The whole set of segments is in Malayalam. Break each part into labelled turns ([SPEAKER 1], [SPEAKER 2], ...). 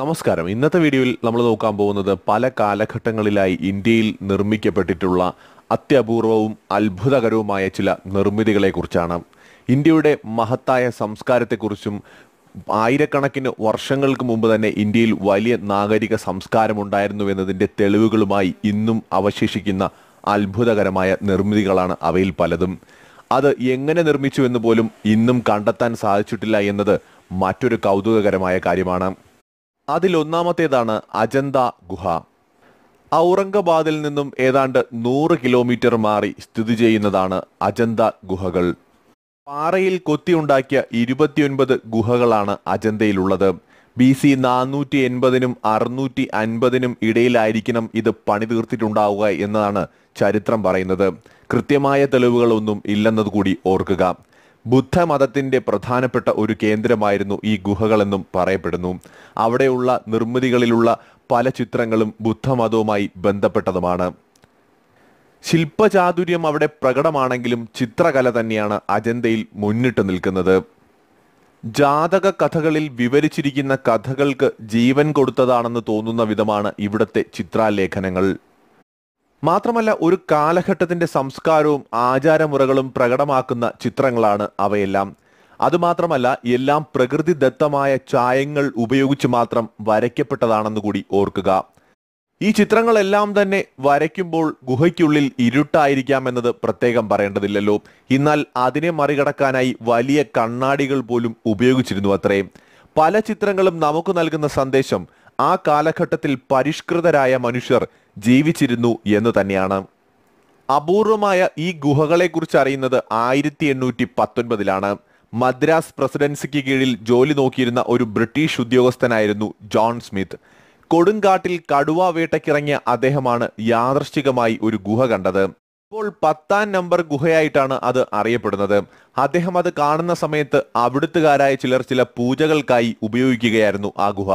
[SPEAKER 1] നമസ്കാരം ഇന്നത്തെ വീഡിയോയിൽ നമ്മൾ നോക്കാൻ പോകുന്നത് പല കാലഘട്ടങ്ങളിലായി ഇന്ത്യയിൽ നിർമ്മിക്കപ്പെട്ടിട്ടുള്ള അത്യപൂർവവും അത്ഭുതകരവുമായ ചില നിർമ്മിതികളെക്കുറിച്ചാണ് ഇന്ത്യയുടെ മഹത്തായ സംസ്കാരത്തെക്കുറിച്ചും ആയിരക്കണക്കിന് വർഷങ്ങൾക്ക് മുമ്പ് തന്നെ ഇന്ത്യയിൽ വലിയ നാഗരിക സംസ്കാരമുണ്ടായിരുന്നു എന്നതിൻ്റെ തെളിവുകളുമായി ഇന്നും അവശേഷിക്കുന്ന അത്ഭുതകരമായ നിർമ്മിതികളാണ് അവയിൽ പലതും അത് എങ്ങനെ നിർമ്മിച്ചു എന്ന് പോലും ഇന്നും കണ്ടെത്താൻ സാധിച്ചിട്ടില്ല എന്നത് മറ്റൊരു കൗതുകകരമായ കാര്യമാണ് അതിലൊന്നാമത്തേതാണ് അജന്ത ഗുഹ ഔറംഗബാദിൽ നിന്നും ഏതാണ്ട് നൂറ് കിലോമീറ്റർ മാറി സ്ഥിതി ചെയ്യുന്നതാണ് അജന്ത ഗുഹകൾ പാറയിൽ കൊത്തിയുണ്ടാക്കിയ ഇരുപത്തിയൊൻപത് ഗുഹകളാണ് അജന്തയിലുള്ളത് ബി സി നാനൂറ്റി എൺപതിനും അറുന്നൂറ്റി അൻപതിനും ഇടയിലായിരിക്കണം ഇത് പണി തീർത്തിട്ടുണ്ടാവുക എന്നതാണ് ചരിത്രം പറയുന്നത് കൃത്യമായ തെളിവുകളൊന്നും ഇല്ലെന്നത് കൂടി ഓർക്കുക ബുദ്ധമതത്തിന്റെ പ്രധാനപ്പെട്ട ഒരു കേന്ദ്രമായിരുന്നു ഈ ഗുഹകളെന്നും പറയപ്പെടുന്നു അവിടെയുള്ള നിർമ്മിതികളിലുള്ള പല ചിത്രങ്ങളും ബുദ്ധമതവുമായി ബന്ധപ്പെട്ടതുമാണ് ശില്പചാതുര്യം അവിടെ പ്രകടമാണെങ്കിലും ചിത്രകല തന്നെയാണ് അജന്തയിൽ മുന്നിട്ട് നിൽക്കുന്നത് ജാതക കഥകളിൽ വിവരിച്ചിരിക്കുന്ന കഥകൾക്ക് ജീവൻ കൊടുത്തതാണെന്ന് തോന്നുന്ന വിധമാണ് ഇവിടുത്തെ ചിത്രാലേഖനങ്ങൾ മാത്രമല്ല ഒരു കാലഘട്ടത്തിന്റെ സംസ്കാരവും ആചാരമുറകളും പ്രകടമാക്കുന്ന ചിത്രങ്ങളാണ് അവയെല്ലാം അതുമാത്രമല്ല എല്ലാം പ്രകൃതിദത്തമായ ചായങ്ങൾ ഉപയോഗിച്ച് മാത്രം വരയ്ക്കപ്പെട്ടതാണെന്ന് കൂടി ഓർക്കുക ഈ ചിത്രങ്ങളെല്ലാം തന്നെ വരയ്ക്കുമ്പോൾ ഗുഹയ്ക്കുള്ളിൽ ഇരുട്ടായിരിക്കാമെന്നത് പ്രത്യേകം പറയേണ്ടതില്ലല്ലോ എന്നാൽ അതിനെ മറികടക്കാനായി വലിയ കണ്ണാടികൾ പോലും ഉപയോഗിച്ചിരുന്നു അത്രയും പല ചിത്രങ്ങളും നമുക്ക് നൽകുന്ന സന്ദേശം ആ കാലഘട്ടത്തിൽ പരിഷ്കൃതരായ മനുഷ്യർ ജീവിച്ചിരുന്നു എന്ന് തന്നെയാണ് അപൂർവമായ ഈ ഗുഹകളെക്കുറിച്ച് അറിയുന്നത് ആയിരത്തി എണ്ണൂറ്റി പത്തൊൻപതിലാണ് മദ്രാസ് പ്രസിഡൻസിക്ക് കീഴിൽ ജോലി നോക്കിയിരുന്ന ഒരു ബ്രിട്ടീഷ് ഉദ്യോഗസ്ഥനായിരുന്നു ജോൺ സ്മിത്ത് കൊടുങ്കാട്ടിൽ കടുവ വേട്ടക്കിറങ്ങിയ അദ്ദേഹമാണ് യാദൃശ്ചികമായി ഒരു ഗുഹ കണ്ടത് ഇപ്പോൾ പത്താം നമ്പർ ഗുഹയായിട്ടാണ് അത് അറിയപ്പെടുന്നത് അദ്ദേഹം അത് കാണുന്ന സമയത്ത് അവിടുത്തുകാരായ ചിലർ ചില പൂജകൾക്കായി ഉപയോഗിക്കുകയായിരുന്നു ആ ഗുഹ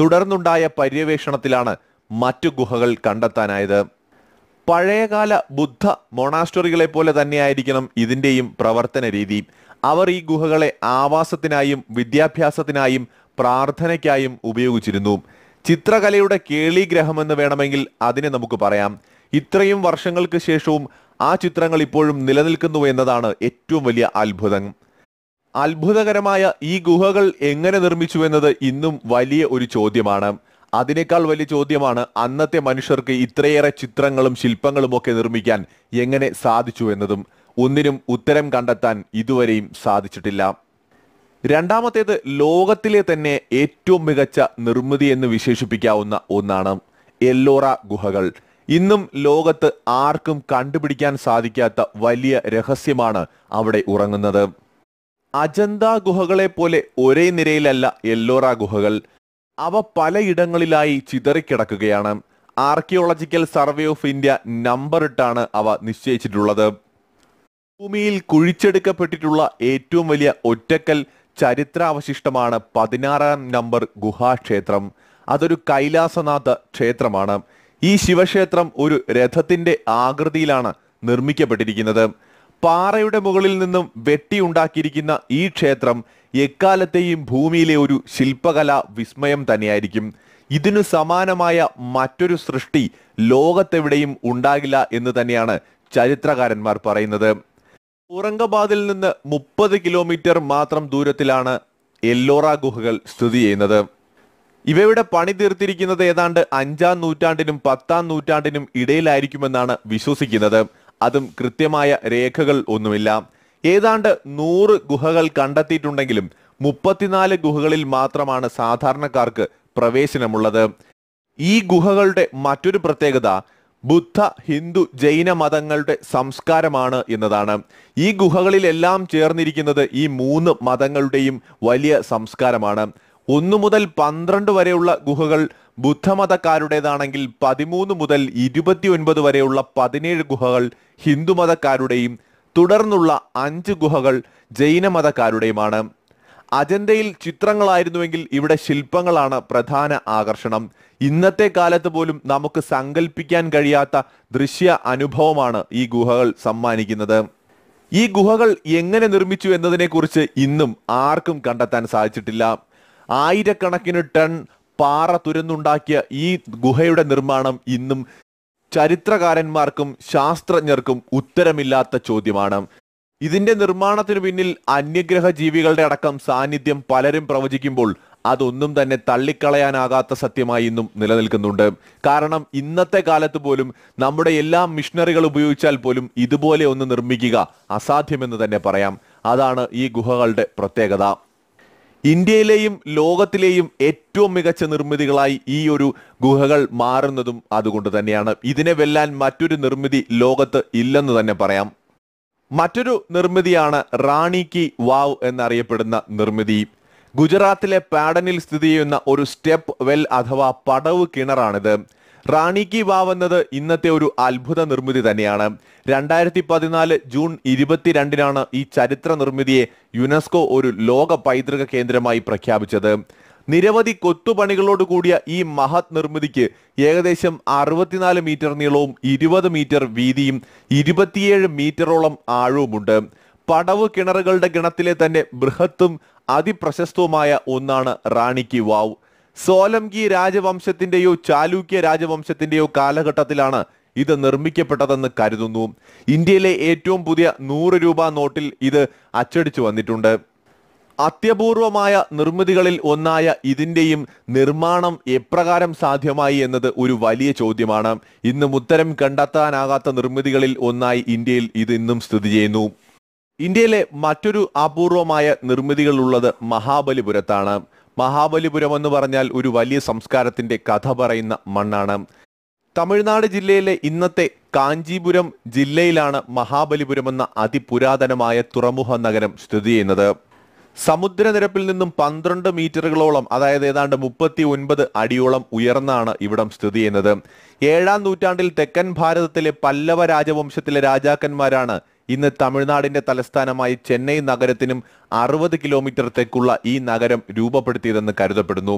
[SPEAKER 1] തുടർന്നുണ്ടായ പര്യവേഷണത്തിലാണ് മറ്റു ഗുഹകൾ കണ്ടെത്താനായത് പഴയകാല ബുദ്ധ മൊണാസ്റ്ററികളെ പോലെ തന്നെയായിരിക്കണം ഇതിൻ്റെയും പ്രവർത്തന രീതി അവർ ഈ ഗുഹകളെ ആവാസത്തിനായും വിദ്യാഭ്യാസത്തിനായും പ്രാർത്ഥനയ്ക്കായും ഉപയോഗിച്ചിരുന്നു ചിത്രകലയുടെ കേളിഗ്രഹമെന്ന് വേണമെങ്കിൽ അതിനെ നമുക്ക് പറയാം ഇത്രയും വർഷങ്ങൾക്ക് ശേഷവും ആ ചിത്രങ്ങൾ ഇപ്പോഴും നിലനിൽക്കുന്നു എന്നതാണ് ഏറ്റവും വലിയ അത്ഭുതം അത്ഭുതകരമായ ഈ ഗുഹകൾ എങ്ങനെ നിർമ്മിച്ചു എന്നത് ഇന്നും വലിയ ഒരു ചോദ്യമാണ് അതിനേക്കാൾ വലിയ ചോദ്യമാണ് അന്നത്തെ മനുഷ്യർക്ക് ഇത്രയേറെ ചിത്രങ്ങളും ശില്പങ്ങളും ഒക്കെ നിർമ്മിക്കാൻ എങ്ങനെ സാധിച്ചു എന്നതും ഒന്നിനും ഉത്തരം കണ്ടെത്താൻ ഇതുവരെയും സാധിച്ചിട്ടില്ല രണ്ടാമത്തേത് ലോകത്തിലെ തന്നെ ഏറ്റവും മികച്ച നിർമ്മിതി എന്ന് വിശേഷിപ്പിക്കാവുന്ന ഒന്നാണ് എല്ലോറ ഗുഹകൾ ഇന്നും ലോകത്ത് ആർക്കും കണ്ടുപിടിക്കാൻ സാധിക്കാത്ത വലിയ രഹസ്യമാണ് അവിടെ ഉറങ്ങുന്നത് അജന്ത ഗുഹകളെ പോലെ ഒരേ നിരയിലല്ല എല്ലോറ ഗുഹകൾ അവ പലയിടങ്ങളിലായി ചിതറിക്കിടക്കുകയാണ് ആർക്കിയോളജിക്കൽ സർവേ ഓഫ് ഇന്ത്യ നമ്പറിട്ടാണ് അവ നിശ്ചയിച്ചിട്ടുള്ളത് ഭൂമിയിൽ കുഴിച്ചെടുക്കപ്പെട്ടിട്ടുള്ള ഏറ്റവും വലിയ ഒറ്റക്കൽ ചരിത്രാവശിഷ്ടമാണ് പതിനാറാം നമ്പർ ഗുഹാക്ഷേത്രം അതൊരു കൈലാസനാഥ ക്ഷേത്രമാണ് ഈ ശിവക്ഷേത്രം ഒരു രഥത്തിന്റെ ആകൃതിയിലാണ് നിർമ്മിക്കപ്പെട്ടിരിക്കുന്നത് പാറയുടെ മുകളിൽ നിന്നും വെട്ടിയുണ്ടാക്കിയിരിക്കുന്ന ഈ ക്ഷേത്രം എക്കാലത്തെയും ഭൂമിയിലെ ഒരു ശില്പകല വിസ്മയം തന്നെയായിരിക്കും ഇതിനു സമാനമായ മറ്റൊരു സൃഷ്ടി ലോകത്തെവിടെയും ഉണ്ടാകില്ല എന്ന് തന്നെയാണ് ചരിത്രകാരന്മാർ പറയുന്നത് ഔറംഗബാദിൽ നിന്ന് മുപ്പത് കിലോമീറ്റർ മാത്രം ദൂരത്തിലാണ് എല്ലോറ ഗുഹകൾ സ്ഥിതി ചെയ്യുന്നത് ഇവയുടെ പണി തീർത്തിരിക്കുന്നത് ഏതാണ്ട് അഞ്ചാം നൂറ്റാണ്ടിനും പത്താം നൂറ്റാണ്ടിനും ഇടയിലായിരിക്കുമെന്നാണ് വിശ്വസിക്കുന്നത് അതും കൃത്യമായ രേഖകൾ ഒന്നുമില്ല ഏതാണ്ട് നൂറ് ഗുഹകൾ കണ്ടെത്തിയിട്ടുണ്ടെങ്കിലും മുപ്പത്തിനാല് ഗുഹകളിൽ മാത്രമാണ് സാധാരണക്കാർക്ക് പ്രവേശനമുള്ളത് ഈ ഗുഹകളുടെ മറ്റൊരു പ്രത്യേകത ബുദ്ധ ഹിന്ദു ജൈന മതങ്ങളുടെ സംസ്കാരമാണ് എന്നതാണ് ഈ ഗുഹകളിലെല്ലാം ചേർന്നിരിക്കുന്നത് ഈ മൂന്ന് മതങ്ങളുടെയും വലിയ സംസ്കാരമാണ് ഒന്നു മുതൽ പന്ത്രണ്ട് വരെയുള്ള ഗുഹകൾ ബുദ്ധമതക്കാരുടേതാണെങ്കിൽ പതിമൂന്ന് മുതൽ ഇരുപത്തിയൊൻപത് വരെയുള്ള പതിനേഴ് ഗുഹകൾ ഹിന്ദുമതക്കാരുടെയും തുടർന്നുള്ള അഞ്ച് ഗുഹകൾ ജൈനമതക്കാരുടെയുമാണ് അജന്തയിൽ ചിത്രങ്ങളായിരുന്നുവെങ്കിൽ ഇവിടെ ശില്പങ്ങളാണ് പ്രധാന ആകർഷണം ഇന്നത്തെ കാലത്ത് പോലും നമുക്ക് സങ്കല്പിക്കാൻ കഴിയാത്ത ദൃശ്യ അനുഭവമാണ് ഈ ഗുഹകൾ സമ്മാനിക്കുന്നത് ഈ ഗുഹകൾ എങ്ങനെ നിർമ്മിച്ചു എന്നതിനെക്കുറിച്ച് ഇന്നും ആർക്കും കണ്ടെത്താൻ സാധിച്ചിട്ടില്ല ആയിരക്കണക്കിന് ടൺ പാറ തുരന്നുണ്ടാക്കിയ ഈ ഗുഹയുടെ നിർമ്മാണം ഇന്നും ചരിത്രകാരന്മാർക്കും ശാസ്ത്രജ്ഞർക്കും ഉത്തരമില്ലാത്ത ചോദ്യമാണ് ഇതിന്റെ നിർമ്മാണത്തിന് പിന്നിൽ അന്യഗ്രഹ ജീവികളുടെ അടക്കം സാന്നിധ്യം പലരും പ്രവചിക്കുമ്പോൾ അതൊന്നും തന്നെ തള്ളിക്കളയാനാകാത്ത സത്യമായി ഇന്നും നിലനിൽക്കുന്നുണ്ട് കാരണം ഇന്നത്തെ കാലത്ത് പോലും നമ്മുടെ എല്ലാ മിഷനറികൾ ഉപയോഗിച്ചാൽ പോലും ഇതുപോലെ ഒന്ന് നിർമ്മിക്കുക അസാധ്യമെന്ന് തന്നെ പറയാം അതാണ് ഈ ഗുഹകളുടെ പ്രത്യേകത ഇന്ത്യയിലെയും ലോകത്തിലെയും ഏറ്റവും മികച്ച നിർമ്മിതികളായി ഈ ഒരു ഗുഹകൾ മാറുന്നതും അതുകൊണ്ട് തന്നെയാണ് ഇതിനെ വെല്ലാൻ മറ്റൊരു നിർമ്മിതി ലോകത്ത് ഇല്ലെന്ന് തന്നെ പറയാം മറ്റൊരു നിർമ്മിതിയാണ് റാണി കി വാവ് എന്നറിയപ്പെടുന്ന നിർമ്മിതി ഗുജറാത്തിലെ പാഡനിൽ സ്ഥിതി ചെയ്യുന്ന ഒരു സ്റ്റെപ്പ് വെൽ അഥവാ പടവ് കിണറാണിത് റാണി കി വാവ് എന്നത് ഇന്നത്തെ ഒരു അത്ഭുത നിർമ്മിതി തന്നെയാണ് രണ്ടായിരത്തി പതിനാല് ജൂൺ ഇരുപത്തിരണ്ടിനാണ് ഈ ചരിത്ര നിർമ്മിതിയെ യുനെസ്കോ ഒരു ലോക പൈതൃക കേന്ദ്രമായി പ്രഖ്യാപിച്ചത് നിരവധി കൊത്തുപണികളോട് കൂടിയ ഈ മഹത് നിർമ്മിതിക്ക് ഏകദേശം അറുപത്തിനാല് മീറ്റർ നീളവും ഇരുപത് മീറ്റർ വീതിയും ഇരുപത്തിയേഴ് മീറ്ററോളം ആഴവുമുണ്ട് പടവ് കിണറുകളുടെ ഗണത്തിലെ തന്നെ ബൃഹത്തും അതിപ്രശസ്തവുമായ ഒന്നാണ് റാണിക്ക് വാവ് സോലംകി രാജവംശത്തിന്റെയോ ചാലൂക്യ രാജവംശത്തിന്റെയോ കാലഘട്ടത്തിലാണ് ഇത് നിർമ്മിക്കപ്പെട്ടതെന്ന് കരുതുന്നു ഇന്ത്യയിലെ ഏറ്റവും പുതിയ നൂറ് രൂപ നോട്ടിൽ ഇത് അച്ചടിച്ചു വന്നിട്ടുണ്ട് അത്യപൂർവമായ നിർമ്മിതികളിൽ ഒന്നായ ഇതിൻ്റെയും നിർമ്മാണം എപ്രകാരം സാധ്യമായി എന്നത് ഒരു വലിയ ചോദ്യമാണ് ഇന്നും ഉത്തരം കണ്ടെത്താനാകാത്ത നിർമ്മിതികളിൽ ഒന്നായി ഇന്ത്യയിൽ ഇത് ഇന്നും സ്ഥിതി ചെയ്യുന്നു ഇന്ത്യയിലെ മറ്റൊരു അപൂർവമായ നിർമ്മിതികളുള്ളത് മഹാബലിപുരത്താണ് മഹാബലിപുരം എന്ന് പറഞ്ഞാൽ ഒരു വലിയ സംസ്കാരത്തിന്റെ കഥ പറയുന്ന മണ്ണാണ് തമിഴ്നാട് ജില്ലയിലെ ഇന്നത്തെ കാഞ്ചീപുരം ജില്ലയിലാണ് മഹാബലിപുരം എന്ന അതിപുരാതനമായ തുറമുഖ നഗരം സ്ഥിതി ചെയ്യുന്നത് സമുദ്രനിരപ്പിൽ നിന്നും പന്ത്രണ്ട് മീറ്ററുകളോളം അതായത് ഏതാണ്ട് മുപ്പത്തി ഒൻപത് അടിയോളം ഉയർന്നാണ് ഇവിടം സ്ഥിതി ചെയ്യുന്നത് ഏഴാം നൂറ്റാണ്ടിൽ തെക്കൻ ഭാരതത്തിലെ പല്ലവ രാജവംശത്തിലെ രാജാക്കന്മാരാണ് ഇന്ന് തമിഴ്നാടിന്റെ തലസ്ഥാനമായി ചെന്നൈ നഗരത്തിനും അറുപത് കിലോമീറ്റർ തെക്കുള്ള ഈ നഗരം രൂപപ്പെടുത്തിയതെന്ന് കരുതപ്പെടുന്നു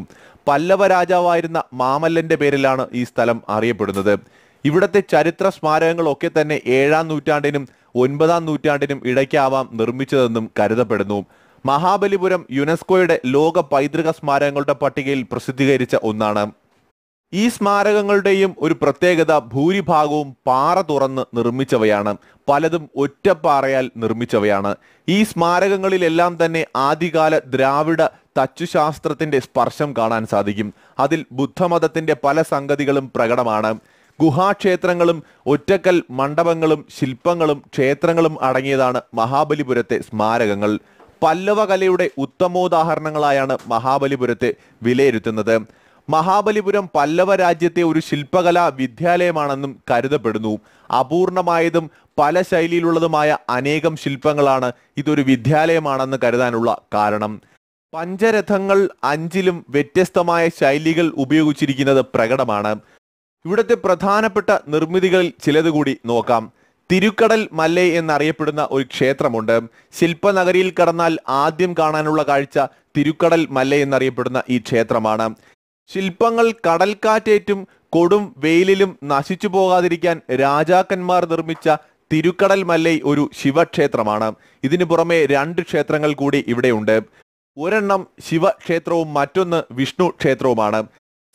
[SPEAKER 1] പല്ലവ രാജാവായിരുന്ന മാമല്ലന്റെ പേരിലാണ് ഈ സ്ഥലം അറിയപ്പെടുന്നത് ഇവിടത്തെ ചരിത്ര സ്മാരകങ്ങളൊക്കെ തന്നെ ഏഴാം നൂറ്റാണ്ടിനും ഒൻപതാം നൂറ്റാണ്ടിനും ഇടയ്ക്കാവാം നിർമ്മിച്ചതെന്നും കരുതപ്പെടുന്നു മഹാബലിപുരം യുനെസ്കോയുടെ ലോക പൈതൃക സ്മാരകങ്ങളുടെ പട്ടികയിൽ പ്രസിദ്ധീകരിച്ച ഒന്നാണ് ഈ സ്മാരകങ്ങളുടെയും ഒരു പ്രത്യേകത ഭൂരിഭാഗവും പാറ തുറന്ന് നിർമ്മിച്ചവയാണ് പലതും ഒറ്റപ്പാറയാൽ നിർമ്മിച്ചവയാണ് ഈ സ്മാരകങ്ങളിലെല്ലാം തന്നെ ആദ്യകാല ദ്രാവിഡ തച്ചുശാസ്ത്രത്തിന്റെ സ്പർശം കാണാൻ സാധിക്കും അതിൽ ബുദ്ധമതത്തിന്റെ പല സംഗതികളും പ്രകടമാണ് ഗുഹാക്ഷേത്രങ്ങളും ഒറ്റക്കൽ മണ്ഡപങ്ങളും ശില്പങ്ങളും ക്ഷേത്രങ്ങളും അടങ്ങിയതാണ് മഹാബലിപുരത്തെ സ്മാരകങ്ങൾ പല്ലവകലയുടെ ഉത്തമോദാഹരണങ്ങളായാണ് മഹാബലിപുരത്തെ വിലയിരുത്തുന്നത് മഹാബലിപുരം പല്ലവ രാജ്യത്തെ ഒരു ശില്പകലാ വിദ്യാലയമാണെന്നും കരുതപ്പെടുന്നു അപൂർണമായതും പല ശൈലിയിലുള്ളതുമായ അനേകം ശില്പങ്ങളാണ് ഇതൊരു വിദ്യാലയമാണെന്ന് കരുതാനുള്ള കാരണം പഞ്ചരഥങ്ങൾ അഞ്ചിലും വ്യത്യസ്തമായ ശൈലികൾ ഉപയോഗിച്ചിരിക്കുന്നത് പ്രകടമാണ് ഇവിടുത്തെ പ്രധാനപ്പെട്ട നിർമ്മിതികളിൽ ചിലതുകൂടി നോക്കാം തിരുക്കടൽ മല്ലൈ എന്നറിയപ്പെടുന്ന ഒരു ക്ഷേത്രമുണ്ട് ശില്പനഗരിയിൽ കടന്നാൽ ആദ്യം കാണാനുള്ള കാഴ്ച തിരുക്കടൽ മല്ലൈ എന്നറിയപ്പെടുന്ന ഈ ക്ഷേത്രമാണ് ശില്പങ്ങൾ കടൽക്കാറ്റേറ്റും കൊടും വെയിലിലും നശിച്ചു പോകാതിരിക്കാൻ രാജാക്കന്മാർ നിർമ്മിച്ച തിരുക്കടൽ മല്ലൈ ഒരു ശിവക്ഷേത്രമാണ് ഇതിനു പുറമെ രണ്ട് ക്ഷേത്രങ്ങൾ കൂടി ഇവിടെയുണ്ട് ഒരെണ്ണം ശിവക്ഷേത്രവും മറ്റൊന്ന് വിഷ്ണു ക്ഷേത്രവുമാണ്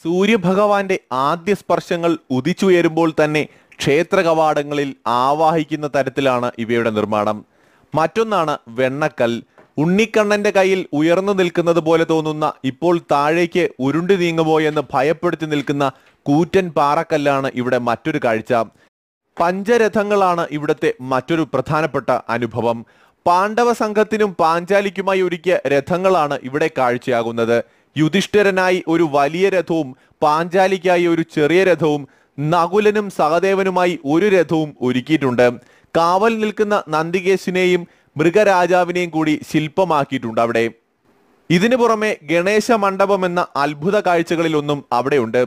[SPEAKER 1] സൂര്യഭഗവാന്റെ ആദ്യ സ്പർശങ്ങൾ ഉദിച്ചുയരുമ്പോൾ തന്നെ ക്ഷേത്ര കവാടങ്ങളിൽ ആവാഹിക്കുന്ന തരത്തിലാണ് ഇവയുടെ നിർമ്മാണം മറ്റൊന്നാണ് വെണ്ണക്കൽ ഉണ്ണിക്കണ്ണന്റെ കയ്യിൽ ഉയർന്നു നിൽക്കുന്നത് പോലെ തോന്നുന്ന ഇപ്പോൾ താഴേക്ക് ഉരുണ്ടു നീങ്ങുമോ എന്ന് ഭയപ്പെടുത്തി നിൽക്കുന്ന കൂറ്റൻ പാറക്കല്ലാണ് ഇവിടെ മറ്റൊരു കാഴ്ച പഞ്ചരഥങ്ങളാണ് ഇവിടുത്തെ മറ്റൊരു പ്രധാനപ്പെട്ട അനുഭവം പാണ്ഡവ സംഘത്തിനും പാഞ്ചാലിക്കുമായി ഒരുക്കിയ രഥങ്ങളാണ് ഇവിടെ കാഴ്ചയാകുന്നത് യുധിഷ്ഠിരനായി ഒരു വലിയ രഥവും പാഞ്ചാലിക്കായി ഒരു ചെറിയ രഥവും നകുലനും സഹദേവനുമായി ഒരു രഥവും ഒരുക്കിയിട്ടുണ്ട് കാവൽ നിൽക്കുന്ന നന്ദികേശിനെയും മൃഗരാജാവിനെയും കൂടി ശില്പമാക്കിയിട്ടുണ്ട് അവിടെ ഇതിനു പുറമെ ഗണേശ മണ്ഡപം എന്ന അത്ഭുത കാഴ്ചകളിലൊന്നും അവിടെയുണ്ട്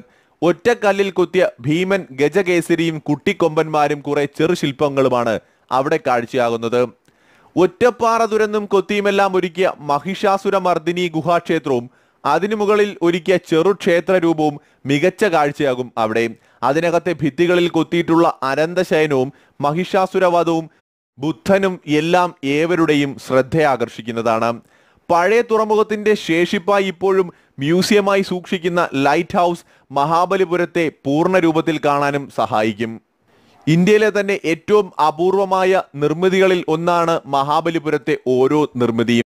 [SPEAKER 1] ഒറ്റക്കല്ലിൽ കുത്തിയ ഭീമൻ ഗജകേസരിയും കുട്ടിക്കൊമ്പന്മാരും കുറെ ചെറു ശില്പങ്ങളുമാണ് അവിടെ കാഴ്ചയാകുന്നത് ഒറ്റപ്പാറ തുരന്നും കൊത്തിയുമെല്ലാം ഒരുക്കിയ മഹിഷാസുരമർദിനി ഗുഹാക്ഷേത്രവും അതിനു മുകളിൽ ഒരുക്കിയ ചെറു ക്ഷേത്ര രൂപവും മികച്ച കാഴ്ചയാകും അവിടെ അതിനകത്തെ ഭിത്തികളിൽ കൊത്തിയിട്ടുള്ള അനന്തശയനവും മഹിഷാസുരവധവും ബുദ്ധനും എല്ലാം ഏവരുടെയും ആകർഷിക്കുന്നതാണ് പഴയ തുറമുഖത്തിന്റെ ശേഷിപ്പായി ഇപ്പോഴും മ്യൂസിയമായി സൂക്ഷിക്കുന്ന ലൈറ്റ് ഹൗസ് മഹാബലിപുരത്തെ പൂർണ്ണ രൂപത്തിൽ കാണാനും സഹായിക്കും ഇന്ത്യയിലെ തന്നെ ഏറ്റവും അപൂർവമായ നിർമ്മിതികളിൽ ഒന്നാണ് മഹാബലിപുരത്തെ ഓരോ നിർമ്മിതിയും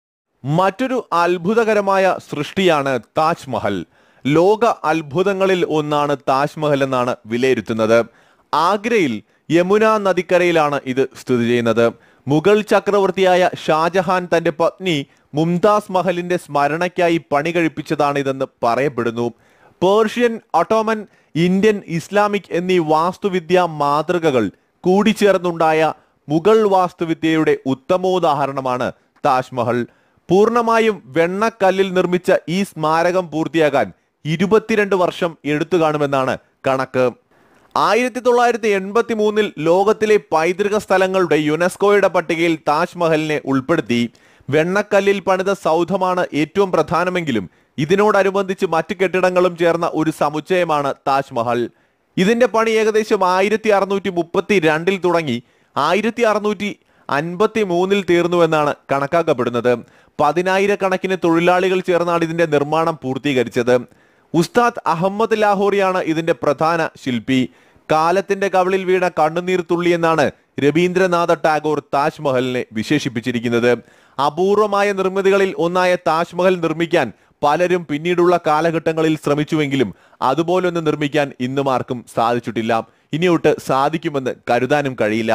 [SPEAKER 1] മറ്റൊരു അത്ഭുതകരമായ സൃഷ്ടിയാണ് താജ്മഹൽ ലോക അത്ഭുതങ്ങളിൽ ഒന്നാണ് താജ്മഹൽ എന്നാണ് വിലയിരുത്തുന്നത് ആഗ്രയിൽ യമുന നദിക്കരയിലാണ് ഇത് സ്ഥിതി ചെയ്യുന്നത് മുഗൾ ചക്രവർത്തിയായ ഷാജഹാൻ തന്റെ പത്നി മുംതാസ് മഹലിന്റെ സ്മരണയ്ക്കായി പണി ഇതെന്ന് പറയപ്പെടുന്നു പേർഷ്യൻ ഒട്ടോമൻ ഇന്ത്യൻ ഇസ്ലാമിക് എന്നീ വാസ്തുവിദ്യാ മാതൃകകൾ കൂടിച്ചേർന്നുണ്ടായ മുഗൾ വാസ്തുവിദ്യയുടെ ഉത്തമോദാഹരണമാണ് താജ്മഹൽ പൂർണ്ണമായും വെണ്ണക്കല്ലിൽ നിർമ്മിച്ച ഈ സ്മാരകം പൂർത്തിയാകാൻ ഇരുപത്തിരണ്ട് വർഷം എടുത്തു കാണുമെന്നാണ് കണക്ക് ആയിരത്തി തൊള്ളായിരത്തി എൺപത്തി മൂന്നിൽ ലോകത്തിലെ പൈതൃക സ്ഥലങ്ങളുടെ യുനെസ്കോയുടെ പട്ടികയിൽ താജ്മഹലിനെ ഉൾപ്പെടുത്തി വെണ്ണക്കല്ലിൽ പണിത സൗധമാണ് ഏറ്റവും പ്രധാനമെങ്കിലും ഇതിനോടനുബന്ധിച്ച് മറ്റു കെട്ടിടങ്ങളും ചേർന്ന ഒരു സമുച്ചയമാണ് താജ്മഹൽ ഇതിന്റെ പണി ഏകദേശം ആയിരത്തി അറുന്നൂറ്റി മുപ്പത്തി രണ്ടിൽ തുടങ്ങി ആയിരത്തി അറുന്നൂറ്റി അൻപത്തി മൂന്നിൽ തീർന്നുവെന്നാണ് കണക്കാക്കപ്പെടുന്നത് പതിനായിരക്കണക്കിന് തൊഴിലാളികൾ ചേർന്നാണ് ഇതിന്റെ നിർമ്മാണം പൂർത്തീകരിച്ചത് ഉസ്താദ് അഹമ്മദ് ലാഹോറിയാണ് ഇതിന്റെ പ്രധാന ശില്പി കാലത്തിന്റെ കവളിൽ വീണ കണ്ണുനീർ തുള്ളി എന്നാണ് രവീന്ദ്രനാഥ ടാഗോർ താജ്മഹലിനെ വിശേഷിപ്പിച്ചിരിക്കുന്നത് അപൂർവമായ നിർമ്മിതികളിൽ ഒന്നായ താജ്മഹൽ നിർമ്മിക്കാൻ പലരും പിന്നീടുള്ള കാലഘട്ടങ്ങളിൽ ശ്രമിച്ചുവെങ്കിലും അതുപോലൊന്ന് നിർമ്മിക്കാൻ ഇന്നും ആർക്കും സാധിച്ചിട്ടില്ല ഇനിയോട്ട് സാധിക്കുമെന്ന് കരുതാനും കഴിയില്ല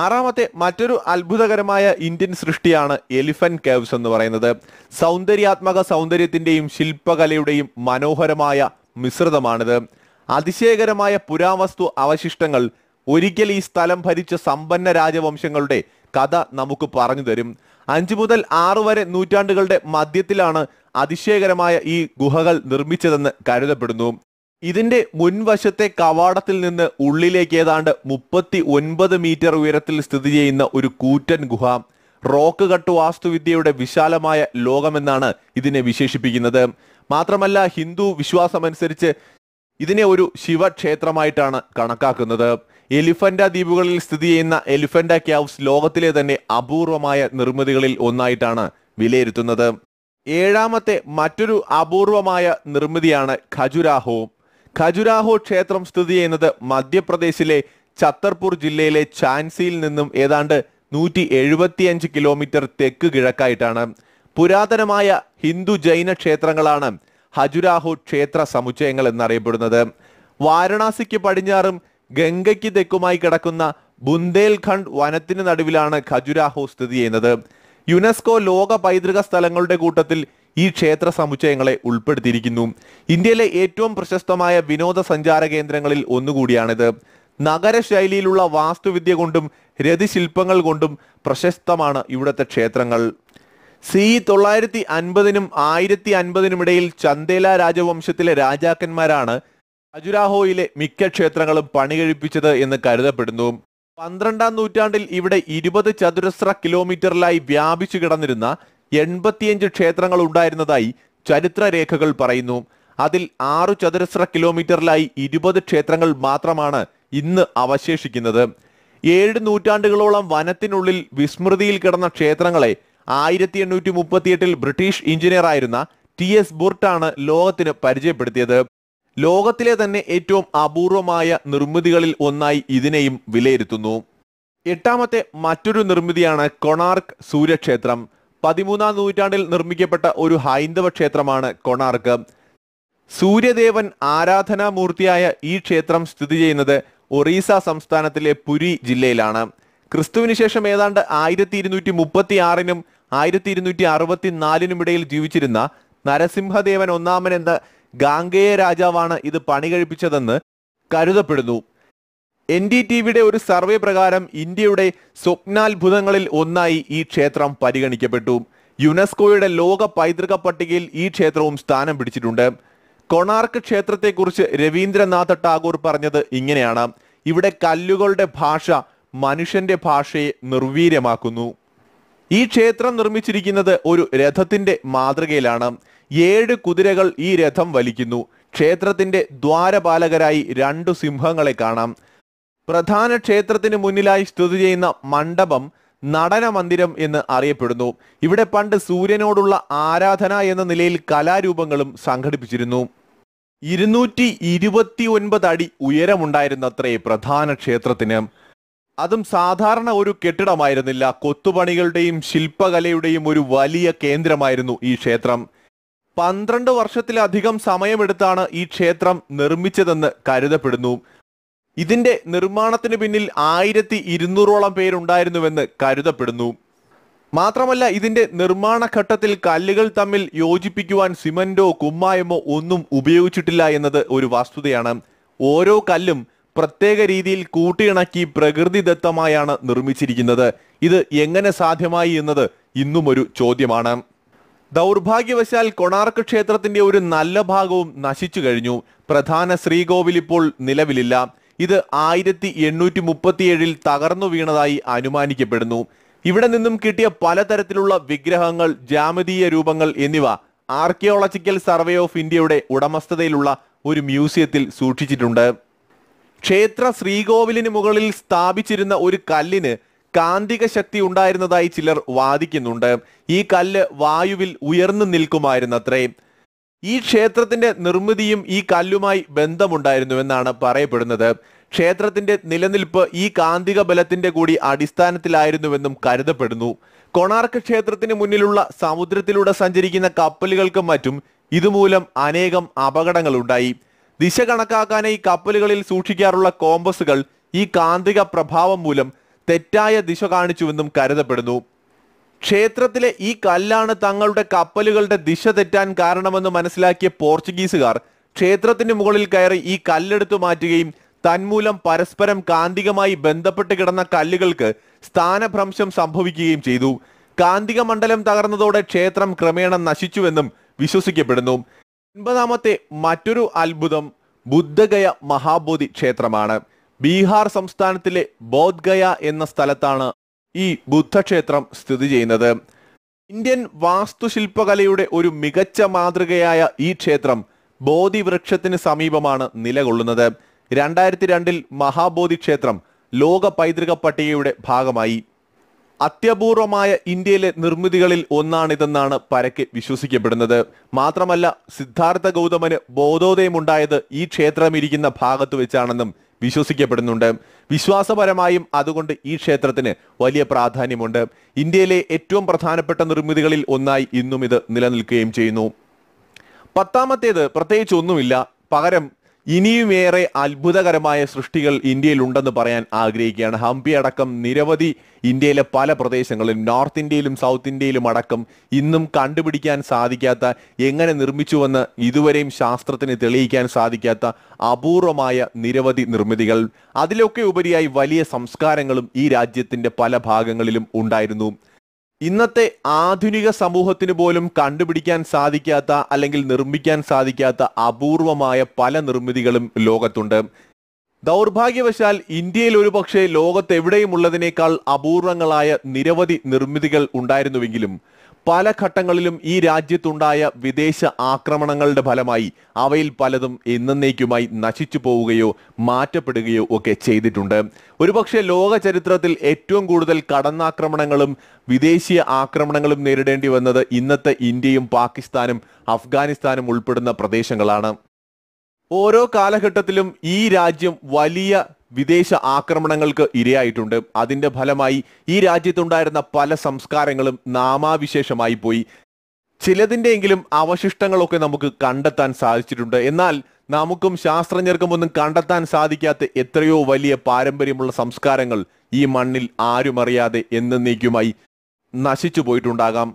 [SPEAKER 1] ആറാമത്തെ മറ്റൊരു അത്ഭുതകരമായ ഇന്ത്യൻ സൃഷ്ടിയാണ് എലിഫന്റ് കേവ്സ് എന്ന് പറയുന്നത് സൗന്ദര്യാത്മക സൗന്ദര്യത്തിന്റെയും ശില്പകലയുടെയും മനോഹരമായ മിശ്രിതമാണിത് അതിശയകരമായ പുരാവസ്തു അവശിഷ്ടങ്ങൾ ഒരിക്കൽ ഈ സ്ഥലം ഭരിച്ച സമ്പന്ന രാജവംശങ്ങളുടെ കഥ നമുക്ക് പറഞ്ഞു തരും അഞ്ചു മുതൽ ആറ് വരെ നൂറ്റാണ്ടുകളുടെ മധ്യത്തിലാണ് അതിശയകരമായ ഈ ഗുഹകൾ നിർമ്മിച്ചതെന്ന് കരുതപ്പെടുന്നു ഇതിന്റെ മുൻവശത്തെ കവാടത്തിൽ നിന്ന് ഉള്ളിലേക്ക് ഏതാണ്ട് മുപ്പത്തി ഒൻപത് മീറ്റർ ഉയരത്തിൽ സ്ഥിതി ചെയ്യുന്ന ഒരു കൂറ്റൻ ഗുഹ റോക്ക് കട്ട് വാസ്തുവിദ്യയുടെ വിശാലമായ ലോകമെന്നാണ് ഇതിനെ വിശേഷിപ്പിക്കുന്നത് മാത്രമല്ല ഹിന്ദു വിശ്വാസമനുസരിച്ച് ഇതിനെ ഒരു ശിവക്ഷേത്രമായിട്ടാണ് കണക്കാക്കുന്നത് എലിഫന്റ ദ്വീപുകളിൽ സ്ഥിതി ചെയ്യുന്ന എലിഫന്റ ക്യാവ്സ് ലോകത്തിലെ തന്നെ അപൂർവമായ നിർമ്മിതികളിൽ ഒന്നായിട്ടാണ് വിലയിരുത്തുന്നത് ഏഴാമത്തെ മറ്റൊരു അപൂർവമായ നിർമ്മിതിയാണ് ഖജുരാഹോ ഖജുരാഹോ ക്ഷേത്രം സ്ഥിതി ചെയ്യുന്നത് മധ്യപ്രദേശിലെ ഛത്തർപൂർ ജില്ലയിലെ ഝാൻസിയിൽ നിന്നും ഏതാണ്ട് നൂറ്റി എഴുപത്തിയഞ്ച് കിലോമീറ്റർ തെക്ക് കിഴക്കായിട്ടാണ് പുരാതനമായ ഹിന്ദു ജൈന ക്ഷേത്രങ്ങളാണ് ഹജുരാഹോ ക്ഷേത്ര സമുച്ചയങ്ങൾ എന്നറിയപ്പെടുന്നത് വാരണാസിക്ക് പടിഞ്ഞാറും ഗംഗയ്ക്ക് തെക്കുമായി കിടക്കുന്ന ബുന്ദേൽഖണ്ഡ് വനത്തിന് നടുവിലാണ് ഖജുരാഹോ സ്ഥിതി ചെയ്യുന്നത് യുനെസ്കോ ലോക പൈതൃക സ്ഥലങ്ങളുടെ കൂട്ടത്തിൽ ഈ ക്ഷേത്ര സമുച്ചയങ്ങളെ ഉൾപ്പെടുത്തിയിരിക്കുന്നു ഇന്ത്യയിലെ ഏറ്റവും പ്രശസ്തമായ വിനോദസഞ്ചാര കേന്ദ്രങ്ങളിൽ ഒന്നുകൂടിയാണിത് ശൈലിയിലുള്ള വാസ്തുവിദ്യ കൊണ്ടും രതിശില്പങ്ങൾ കൊണ്ടും പ്രശസ്തമാണ് ഇവിടുത്തെ ക്ഷേത്രങ്ങൾ സി തൊള്ളായിരത്തി അൻപതിനും ആയിരത്തി അൻപതിനുമിടയിൽ ഇടയിൽ ചന്ദേല രാജവംശത്തിലെ രാജാക്കന്മാരാണ് ഖജുരാഹോയിലെ മിക്ക ക്ഷേത്രങ്ങളും പണികഴിപ്പിച്ചത് എന്ന് കരുതപ്പെടുന്നു പന്ത്രണ്ടാം നൂറ്റാണ്ടിൽ ഇവിടെ ഇരുപത് ചതുരശ്ര കിലോമീറ്ററിലായി വ്യാപിച്ചു കിടന്നിരുന്ന എൺപത്തിയഞ്ച് ക്ഷേത്രങ്ങൾ ഉണ്ടായിരുന്നതായി ചരിത്രരേഖകൾ പറയുന്നു അതിൽ ആറു ചതുരശ്ര കിലോമീറ്ററിലായി ഇരുപത് ക്ഷേത്രങ്ങൾ മാത്രമാണ് ഇന്ന് അവശേഷിക്കുന്നത് ഏഴ് നൂറ്റാണ്ടുകളോളം വനത്തിനുള്ളിൽ വിസ്മൃതിയിൽ കിടന്ന ക്ഷേത്രങ്ങളെ ആയിരത്തി എണ്ണൂറ്റി മുപ്പത്തിയെട്ടിൽ ബ്രിട്ടീഷ് എഞ്ചിനീയറായിരുന്ന ടി എസ് ബുർട്ടാണ് ലോകത്തിന് പരിചയപ്പെടുത്തിയത് ലോകത്തിലെ തന്നെ ഏറ്റവും അപൂർവമായ നിർമ്മിതികളിൽ ഒന്നായി ഇതിനെയും വിലയിരുത്തുന്നു എട്ടാമത്തെ മറ്റൊരു നിർമ്മിതിയാണ് കൊണാർക്ക് സൂര്യക്ഷേത്രം പതിമൂന്നാം നൂറ്റാണ്ടിൽ നിർമ്മിക്കപ്പെട്ട ഒരു ഹൈന്ദവ ക്ഷേത്രമാണ് കൊണാർക്ക് സൂര്യദേവൻ ആരാധനാമൂർത്തിയായ ഈ ക്ഷേത്രം സ്ഥിതി ചെയ്യുന്നത് ഒറീസ സംസ്ഥാനത്തിലെ പുരി ജില്ലയിലാണ് ക്രിസ്തുവിന് ശേഷം ഏതാണ്ട് ആയിരത്തി ഇരുന്നൂറ്റി മുപ്പത്തി ആറിനും ആയിരത്തി ഇരുന്നൂറ്റി അറുപത്തി നാലിനും ഇടയിൽ ജീവിച്ചിരുന്ന നരസിംഹദേവൻ ഒന്നാമൻ എന്ന ഗാംഗേയ രാജാവാണ് ഇത് പണി കഴിപ്പിച്ചതെന്ന് കരുതപ്പെടുന്നു എൻ ഡി ടി വിയുടെ ഒരു സർവേ പ്രകാരം ഇന്ത്യയുടെ സ്വപ്നാത്ഭുതങ്ങളിൽ ഒന്നായി ഈ ക്ഷേത്രം പരിഗണിക്കപ്പെട്ടു യുനെസ്കോയുടെ ലോക പൈതൃക പട്ടികയിൽ ഈ ക്ഷേത്രവും സ്ഥാനം പിടിച്ചിട്ടുണ്ട് കൊണാർക്ക് ക്ഷേത്രത്തെക്കുറിച്ച് രവീന്ദ്രനാഥ ടാഗോർ പറഞ്ഞത് ഇങ്ങനെയാണ് ഇവിടെ കല്ലുകളുടെ ഭാഷ മനുഷ്യന്റെ ഭാഷയെ നിർവീര്യമാക്കുന്നു ഈ ക്ഷേത്രം നിർമ്മിച്ചിരിക്കുന്നത് ഒരു രഥത്തിന്റെ മാതൃകയിലാണ് ഏഴ് കുതിരകൾ ഈ രഥം വലിക്കുന്നു ക്ഷേത്രത്തിന്റെ ദ്വാരപാലകരായി രണ്ടു സിംഹങ്ങളെ കാണാം പ്രധാന ക്ഷേത്രത്തിന് മുന്നിലായി സ്ഥിതി ചെയ്യുന്ന മണ്ഡപം നടന മന്ദിരം എന്ന് അറിയപ്പെടുന്നു ഇവിടെ പണ്ട് സൂര്യനോടുള്ള ആരാധന എന്ന നിലയിൽ കലാരൂപങ്ങളും സംഘടിപ്പിച്ചിരുന്നു ഇരുന്നൂറ്റി ഇരുപത്തി ഒൻപത് അടി ഉയരമുണ്ടായിരുന്നത്രേ പ്രധാന ക്ഷേത്രത്തിന് അതും സാധാരണ ഒരു കെട്ടിടമായിരുന്നില്ല കൊത്തുപണികളുടെയും ശില്പകലയുടെയും ഒരു വലിയ കേന്ദ്രമായിരുന്നു ഈ ക്ഷേത്രം പന്ത്രണ്ട് വർഷത്തിലധികം സമയമെടുത്താണ് ഈ ക്ഷേത്രം നിർമ്മിച്ചതെന്ന് കരുതപ്പെടുന്നു ഇതിന്റെ നിർമ്മാണത്തിന് പിന്നിൽ ആയിരത്തി ഇരുന്നൂറോളം പേരുണ്ടായിരുന്നുവെന്ന് കരുതപ്പെടുന്നു മാത്രമല്ല ഇതിന്റെ നിർമ്മാണ ഘട്ടത്തിൽ കല്ലുകൾ തമ്മിൽ യോജിപ്പിക്കുവാൻ സിമന്റോ കുമ്മായമോ ഒന്നും ഉപയോഗിച്ചിട്ടില്ല എന്നത് ഒരു വസ്തുതയാണ് ഓരോ കല്ലും പ്രത്യേക രീതിയിൽ കൂട്ടിയിണക്കി പ്രകൃതിദത്തമായാണ് നിർമ്മിച്ചിരിക്കുന്നത് ഇത് എങ്ങനെ സാധ്യമായി എന്നത് ഇന്നും ഒരു ചോദ്യമാണ് ദൗർഭാഗ്യവശാൽ കൊണാർക്ക് ക്ഷേത്രത്തിന്റെ ഒരു നല്ല ഭാഗവും നശിച്ചു കഴിഞ്ഞു പ്രധാന ശ്രീകോവിൽ ഇപ്പോൾ നിലവിലില്ല ഇത് ആയിരത്തി എണ്ണൂറ്റി മുപ്പത്തിയേഴിൽ തകർന്നു വീണതായി അനുമാനിക്കപ്പെടുന്നു ഇവിടെ നിന്നും കിട്ടിയ പലതരത്തിലുള്ള വിഗ്രഹങ്ങൾ ജാമതീയ രൂപങ്ങൾ എന്നിവ ആർക്കിയോളജിക്കൽ സർവേ ഓഫ് ഇന്ത്യയുടെ ഉടമസ്ഥതയിലുള്ള ഒരു മ്യൂസിയത്തിൽ സൂക്ഷിച്ചിട്ടുണ്ട് ക്ഷേത്ര ശ്രീകോവിലിന് മുകളിൽ സ്ഥാപിച്ചിരുന്ന ഒരു കല്ലിന് കാന്തിക ശക്തി ഉണ്ടായിരുന്നതായി ചിലർ വാദിക്കുന്നുണ്ട് ഈ കല്ല് വായുവിൽ ഉയർന്നു നിൽക്കുമായിരുന്നത്രേ ഈ ക്ഷേത്രത്തിന്റെ നിർമ്മിതിയും ഈ കല്ലുമായി ബന്ധമുണ്ടായിരുന്നുവെന്നാണ് പറയപ്പെടുന്നത് ക്ഷേത്രത്തിന്റെ നിലനിൽപ്പ് ഈ കാന്തിക ബലത്തിന്റെ കൂടി അടിസ്ഥാനത്തിലായിരുന്നുവെന്നും കരുതപ്പെടുന്നു കൊണാർക്ക് ക്ഷേത്രത്തിന് മുന്നിലുള്ള സമുദ്രത്തിലൂടെ സഞ്ചരിക്കുന്ന കപ്പലുകൾക്കും മറ്റും ഇതുമൂലം അനേകം അപകടങ്ങളുണ്ടായി ദിശ കണക്കാക്കാനായി കപ്പലുകളിൽ സൂക്ഷിക്കാറുള്ള കോമ്പസുകൾ ഈ കാന്തിക പ്രഭാവം മൂലം തെറ്റായ ദിശ കാണിച്ചുവെന്നും കരുതപ്പെടുന്നു ക്ഷേത്രത്തിലെ ഈ കല്ലാണ് തങ്ങളുടെ കപ്പലുകളുടെ ദിശ തെറ്റാൻ കാരണമെന്ന് മനസ്സിലാക്കിയ പോർച്ചുഗീസുകാർ ക്ഷേത്രത്തിന് മുകളിൽ കയറി ഈ കല്ലെടുത്തു മാറ്റുകയും തന്മൂലം പരസ്പരം കാന്തികമായി ബന്ധപ്പെട്ട് കിടന്ന കല്ലുകൾക്ക് സ്ഥാനഭ്രംശം സംഭവിക്കുകയും ചെയ്തു കാന്തിക മണ്ഡലം തകർന്നതോടെ ക്ഷേത്രം ക്രമേണ നശിച്ചുവെന്നും വിശ്വസിക്കപ്പെടുന്നു ഒൻപതാമത്തെ മറ്റൊരു അത്ഭുതം ബുദ്ധഗയ മഹാബോധി ക്ഷേത്രമാണ് ബീഹാർ സംസ്ഥാനത്തിലെ ബോധ്ഗയ എന്ന സ്ഥലത്താണ് ഈ ബുദ്ധക്ഷേത്രം സ്ഥിതി ചെയ്യുന്നത് ഇന്ത്യൻ വാസ്തുശില്പകലയുടെ ഒരു മികച്ച മാതൃകയായ ഈ ക്ഷേത്രം ബോധി വൃക്ഷത്തിന് സമീപമാണ് നിലകൊള്ളുന്നത് രണ്ടായിരത്തി രണ്ടിൽ മഹാബോധി ക്ഷേത്രം ലോക പൈതൃക പട്ടികയുടെ ഭാഗമായി അത്യപൂർവമായ ഇന്ത്യയിലെ നിർമ്മിതികളിൽ ഒന്നാണിതെന്നാണ് പരക്കെ വിശ്വസിക്കപ്പെടുന്നത് മാത്രമല്ല സിദ്ധാർത്ഥ ഗൗതമന് ബോധോദയമുണ്ടായത് ഈ ഇരിക്കുന്ന ഭാഗത്ത് വെച്ചാണെന്നും വിശ്വസിക്കപ്പെടുന്നുണ്ട് വിശ്വാസപരമായും അതുകൊണ്ട് ഈ ക്ഷേത്രത്തിന് വലിയ പ്രാധാന്യമുണ്ട് ഇന്ത്യയിലെ ഏറ്റവും പ്രധാനപ്പെട്ട നിർമ്മിതികളിൽ ഒന്നായി ഇന്നും ഇത് നിലനിൽക്കുകയും ചെയ്യുന്നു പത്താമത്തേത് പ്രത്യേകിച്ച് ഒന്നുമില്ല പകരം ഇനിയുമേറെ അത്ഭുതകരമായ സൃഷ്ടികൾ ഇന്ത്യയിൽ ഉണ്ടെന്ന് പറയാൻ ആഗ്രഹിക്കുകയാണ് ഹംപി അടക്കം നിരവധി ഇന്ത്യയിലെ പല പ്രദേശങ്ങളിലും നോർത്ത് ഇന്ത്യയിലും സൗത്ത് ഇന്ത്യയിലും അടക്കം ഇന്നും കണ്ടുപിടിക്കാൻ സാധിക്കാത്ത എങ്ങനെ നിർമ്മിച്ചുവെന്ന് ഇതുവരെയും ശാസ്ത്രത്തിന് തെളിയിക്കാൻ സാധിക്കാത്ത അപൂർവമായ നിരവധി നിർമ്മിതികൾ അതിലൊക്കെ ഉപരിയായി വലിയ സംസ്കാരങ്ങളും ഈ രാജ്യത്തിൻ്റെ പല ഭാഗങ്ങളിലും ഉണ്ടായിരുന്നു ഇന്നത്തെ ആധുനിക സമൂഹത്തിന് പോലും കണ്ടുപിടിക്കാൻ സാധിക്കാത്ത അല്ലെങ്കിൽ നിർമ്മിക്കാൻ സാധിക്കാത്ത അപൂർവമായ പല നിർമ്മിതികളും ലോകത്തുണ്ട് ദൗർഭാഗ്യവശാൽ ഇന്ത്യയിൽ ഒരുപക്ഷെ ലോകത്തെവിടെയും ഉള്ളതിനേക്കാൾ അപൂർവങ്ങളായ നിരവധി നിർമ്മിതികൾ ഉണ്ടായിരുന്നുവെങ്കിലും പല ഘട്ടങ്ങളിലും ഈ രാജ്യത്തുണ്ടായ വിദേശ ആക്രമണങ്ങളുടെ ഫലമായി അവയിൽ പലതും എന്നേക്കുമായി നശിച്ചു പോവുകയോ മാറ്റപ്പെടുകയോ ഒക്കെ ചെയ്തിട്ടുണ്ട് ഒരുപക്ഷെ ലോക ചരിത്രത്തിൽ ഏറ്റവും കൂടുതൽ കടന്നാക്രമണങ്ങളും വിദേശീയ ആക്രമണങ്ങളും നേരിടേണ്ടി വന്നത് ഇന്നത്തെ ഇന്ത്യയും പാകിസ്ഥാനും അഫ്ഗാനിസ്ഥാനും ഉൾപ്പെടുന്ന പ്രദേശങ്ങളാണ് ഓരോ കാലഘട്ടത്തിലും ഈ രാജ്യം വലിയ വിദേശ ആക്രമണങ്ങൾക്ക് ഇരയായിട്ടുണ്ട് അതിന്റെ ഫലമായി ഈ രാജ്യത്തുണ്ടായിരുന്ന പല സംസ്കാരങ്ങളും നാമാവിശേഷമായി പോയി ചിലതിൻ്റെയെങ്കിലും അവശിഷ്ടങ്ങളൊക്കെ നമുക്ക് കണ്ടെത്താൻ സാധിച്ചിട്ടുണ്ട് എന്നാൽ നമുക്കും ശാസ്ത്രജ്ഞർക്കും ഒന്നും കണ്ടെത്താൻ സാധിക്കാത്ത എത്രയോ വലിയ പാരമ്പര്യമുള്ള സംസ്കാരങ്ങൾ ഈ മണ്ണിൽ ആരുമറിയാതെ എന്നേക്കുമായി നശിച്ചു പോയിട്ടുണ്ടാകാം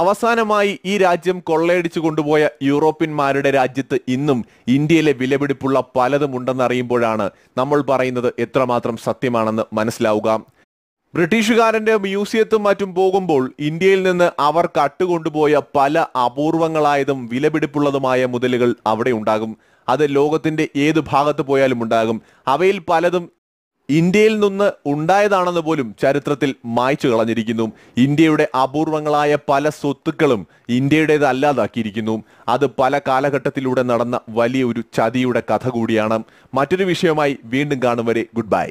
[SPEAKER 1] അവസാനമായി ഈ രാജ്യം കൊള്ളയടിച്ചു കൊണ്ടുപോയ യൂറോപ്യന്മാരുടെ രാജ്യത്ത് ഇന്നും ഇന്ത്യയിലെ വിലപിടിപ്പുള്ള പലതും ഉണ്ടെന്നറിയുമ്പോഴാണ് നമ്മൾ പറയുന്നത് എത്രമാത്രം സത്യമാണെന്ന് മനസ്സിലാവുക ബ്രിട്ടീഷുകാരന്റെ മ്യൂസിയത്തും മറ്റും പോകുമ്പോൾ ഇന്ത്യയിൽ നിന്ന് അവർ കട്ടുകൊണ്ടുപോയ പല അപൂർവങ്ങളായതും വിലപിടിപ്പുള്ളതുമായ മുതലുകൾ അവിടെ ഉണ്ടാകും അത് ലോകത്തിന്റെ ഏത് ഭാഗത്ത് പോയാലും ഉണ്ടാകും അവയിൽ പലതും ഇന്ത്യയിൽ നിന്ന് ഉണ്ടായതാണെന്ന് പോലും ചരിത്രത്തിൽ മായ്ച്ചു കളഞ്ഞിരിക്കുന്നു ഇന്ത്യയുടെ അപൂർവങ്ങളായ പല സ്വത്തുക്കളും ഇന്ത്യയുടേത് അല്ലാതാക്കിയിരിക്കുന്നു അത് പല കാലഘട്ടത്തിലൂടെ നടന്ന വലിയൊരു ചതിയുടെ കഥ കൂടിയാണ് മറ്റൊരു വിഷയമായി വീണ്ടും കാണും വരെ ഗുഡ് ബൈ